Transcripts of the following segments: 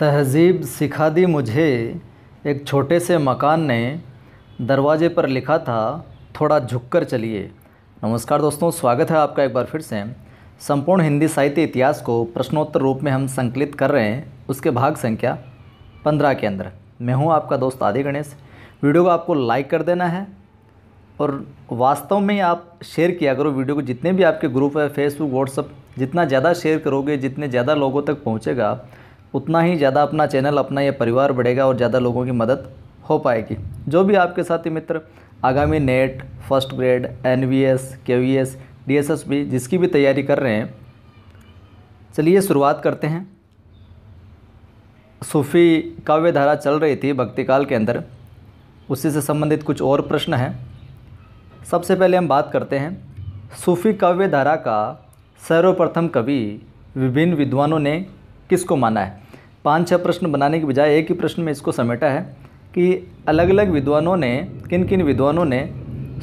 तहज़ीब सिखा दी मुझे एक छोटे से मकान ने दरवाजे पर लिखा था थोड़ा झुक कर चलिए नमस्कार दोस्तों स्वागत है आपका एक बार फिर से संपूर्ण हिंदी साहित्य इतिहास को प्रश्नोत्तर रूप में हम संकलित कर रहे हैं उसके भाग संख्या पंद्रह के अंदर मैं हूँ आपका दोस्त आदि गणेश वीडियो को आपको लाइक कर देना है और वास्तव में आप शेयर किया करो वीडियो को जितने भी आपके ग्रुप है फेसबुक व्हाट्सअप जितना ज़्यादा शेयर करोगे जितने ज़्यादा लोगों तक पहुँचेगा उतना ही ज़्यादा अपना चैनल अपना यह परिवार बढ़ेगा और ज़्यादा लोगों की मदद हो पाएगी जो भी आपके साथी मित्र आगामी NET first grade N V S K V S D S S S जिसकी भी तैयारी कर रहे हैं चलिए शुरुआत करते हैं सूफ़ी काव्य धारा चल रही थी भक्ति काल के अंदर उसी से संबंधित कुछ और प्रश्न हैं सबसे पहले हम बात करते हैं सूफ़ी काव्य धारा का सर्वप्रथम कवि विभिन्न विद्वानों ने किसको माना है पाँच छः प्रश्न बनाने के बजाय एक ही प्रश्न में इसको समेटा है कि अलग अलग विद्वानों ने किन किन विद्वानों ने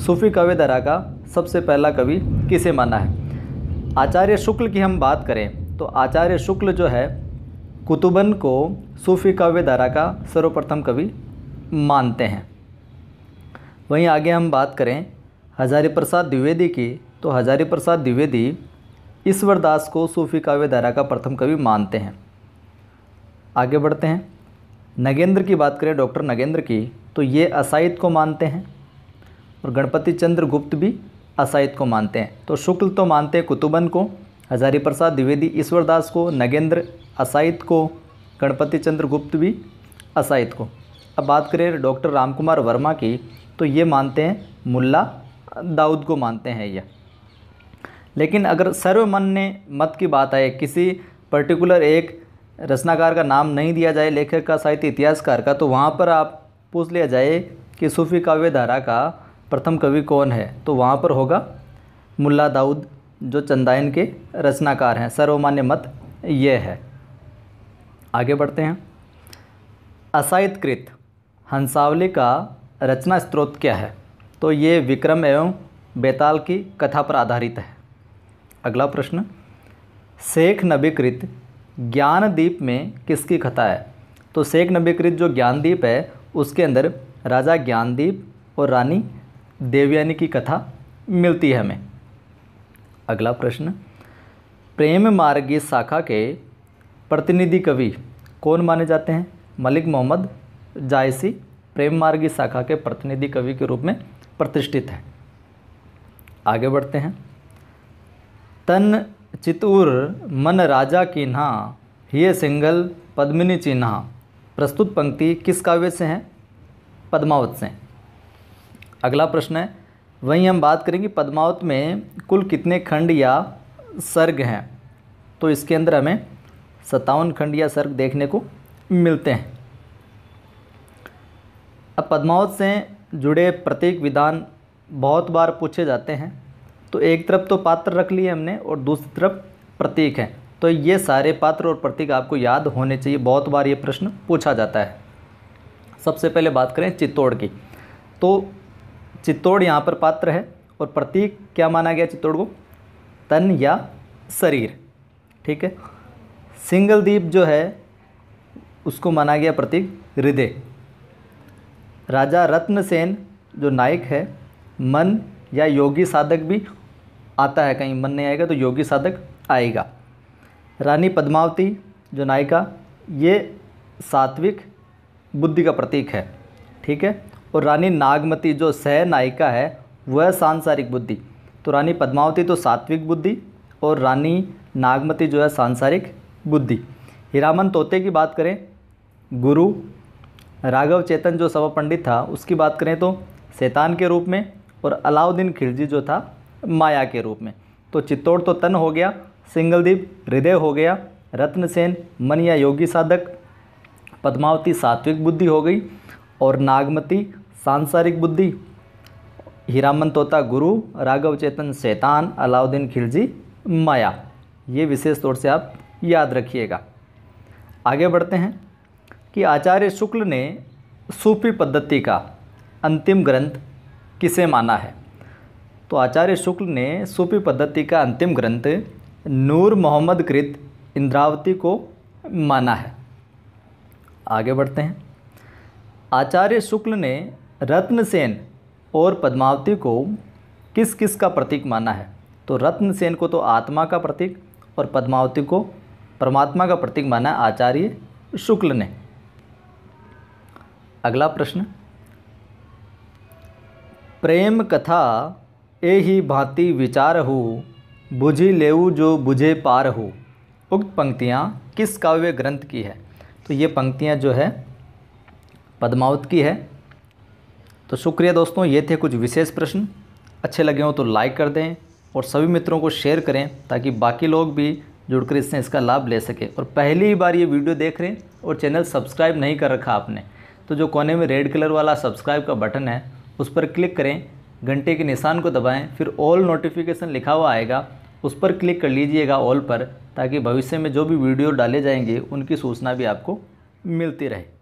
सूफ़ी काव्य दरा का सबसे पहला कवि किसे माना है आचार्य शुक्ल की हम बात करें तो आचार्य शुक्ल जो है कुतुबन को सूफ़ी काव्य धारा का सर्वप्रथम कवि मानते हैं वहीं आगे हम बात करें हजारी प्रसाद द्विवेदी की तो हजारी प्रसाद द्विवेदी ईश्वरदास को सूफ़ी काव्य धारा का प्रथम कवि मानते हैं आगे बढ़ते हैं नगेंद्र की बात करें डॉक्टर नगेंद्र की तो ये असाइत को मानते हैं और गणपति चंद्र गुप्त भी असाइत को मानते हैं तो शुक्ल तो मानते हैं कुतुबन को हजारी प्रसाद द्विवेदी ईश्वरदास को नगेंद्र असाइत को गणपति चंद्र गुप्त भी असाइत को अब बात करें डॉक्टर राम कुमार वर्मा की तो ये मानते हैं मुल्ला दाऊद को मानते हैं यह लेकिन अगर सर्वमान्य मत की बात आए किसी पर्टिकुलर एक रचनाकार का नाम नहीं दिया जाए लेखक का साहित्य इतिहासकार का तो वहाँ पर आप पूछ लिया जाए कि सूफ़ी काव्य धारा का प्रथम कवि कौन है तो वहाँ पर होगा मुल्ला दाऊद जो चंदायन के रचनाकार हैं सर्वमान्य मत यह है आगे बढ़ते हैं असाहित्यकृत हंसावली का रचना स्त्रोत क्या है तो ये विक्रम एवं बेताल की कथा पर आधारित है अगला प्रश्न शेख नबीकृत ज्ञानदीप में किसकी कथा है तो शेख नबीकृत जो ज्ञानदीप है उसके अंदर राजा ज्ञानदीप और रानी देवयानी की कथा मिलती है हमें अगला प्रश्न प्रेम मार्गी शाखा के प्रतिनिधि कवि कौन माने जाते हैं मलिक मोहम्मद जायसी प्रेम मार्गी शाखा के प्रतिनिधि कवि के रूप में प्रतिष्ठित है आगे बढ़ते हैं तन चितूर मन राजा ना ये सिंगल पद्मिनी चिन्हा प्रस्तुत पंक्ति किस काव्य से हैं पद्मावत से अगला प्रश्न है वहीं हम बात करेंगे पद्मावत में कुल कितने खंड या सर्ग हैं तो इसके अंदर हमें सत्तावन खंड या सर्ग देखने को मिलते हैं अब पद्मावत से जुड़े प्रत्येक विधान बहुत बार पूछे जाते हैं तो एक तरफ तो पात्र रख लिए हमने और दूसरी तरफ प्रतीक हैं तो ये सारे पात्र और प्रतीक आपको याद होने चाहिए बहुत बार ये प्रश्न पूछा जाता है सबसे पहले बात करें चित्तौड़ की तो चित्तौड़ यहाँ पर पात्र है और प्रतीक क्या माना गया चित्तौड़ को तन या शरीर ठीक है सिंगल दीप जो है उसको माना गया प्रतीक हृदय राजा रत्नसेन जो नायक है मन या योगी साधक भी आता है कहीं मन नहीं आएगा तो योगी साधक आएगा रानी पद्मावती जो नायिका ये सात्विक बुद्धि का प्रतीक है ठीक है और रानी नागमती जो सह नायिका है वह सांसारिक बुद्धि तो रानी पद्मावती तो सात्विक बुद्धि और रानी नागमती जो है सांसारिक बुद्धि हिरामन तोते की बात करें गुरु राघव चेतन जो सवा पंडित था उसकी बात करें तो शैतान के रूप में और अलाउद्दीन खिलजी जो था माया के रूप में तो चित्तौड़ तो तन हो गया सिंगलदीप हृदय हो गया रत्नसेन मन या योगी साधक पद्मावती सात्विक बुद्धि हो गई और नागमती सांसारिक बुद्धि हीरामन तोता गुरु राघव चेतन शैतान अलाउद्दीन खिलजी माया ये विशेष तौर से आप याद रखिएगा आगे बढ़ते हैं कि आचार्य शुक्ल ने सूफी पद्धति का अंतिम ग्रंथ किसे माना है तो आचार्य शुक्ल ने सूफी पद्धति का अंतिम ग्रंथ नूर मोहम्मद कृत इंद्रावती को माना है आगे बढ़ते हैं आचार्य शुक्ल ने रत्नसेन और पद्मावती को किस किस का प्रतीक माना है तो रत्नसेन को तो आत्मा का प्रतीक और पद्मावती को परमात्मा का प्रतीक माना आचार्य शुक्ल ने अगला प्रश्न प्रेम कथा ए ही भांति विचार हो बुझी लेऊ जो बुझे पार हो उक्त पंक्तियाँ किस काव्य ग्रंथ की है तो ये पंक्तियाँ जो है पद्मावत की है तो शुक्रिया दोस्तों ये थे कुछ विशेष प्रश्न अच्छे लगे हों तो लाइक कर दें और सभी मित्रों को शेयर करें ताकि बाकी लोग भी जुड़कर इससे इसका लाभ ले सके और पहली बार ये वीडियो देख रहे हैं और चैनल सब्सक्राइब नहीं कर रखा आपने तो जो कोने में रेड कलर वाला सब्सक्राइब का बटन है उस पर क्लिक करें घंटे के निशान को दबाएं फिर ऑल नोटिफिकेशन लिखा हुआ आएगा उस पर क्लिक कर लीजिएगा ऑल पर ताकि भविष्य में जो भी वीडियो डाले जाएंगे उनकी सूचना भी आपको मिलती रहे